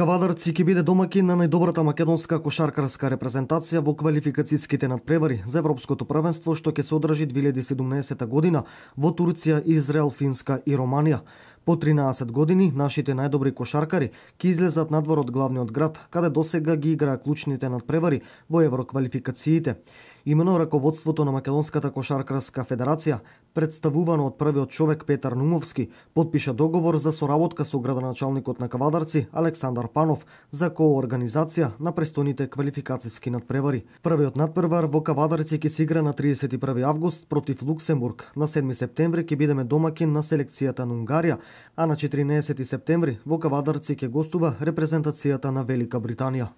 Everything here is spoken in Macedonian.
Кавадарци ќе биде домаки на најдобрата македонска кошаркарска репрезентација во квалификацијските надпревари за Европското првенство што ќе се одржи 2017 година во Турција, Израел, Финска и Романија. По 13 години нашите најдобри кошаркари ќе излезат надвор од главниот град, каде досега ги играа клучните надпревари во евроквалификациите. Имено раководството на Македонската кошаркарска федерација, представувано од првиот човек Петар Нумовски, подпиша договор за соработка со градоначалникот на Кавадарци Александар Панов за коорганизација на престоните квалификацијски надпревари. Првиот надпревар во Кавадарци ќе се игра на 31 август против Луксембург. На 7 септември ќе бидеме домакин на селекцијата на Унгарија, а на 14 септември во Кавадарци ќе гостува репрезентацијата на Велика Британија.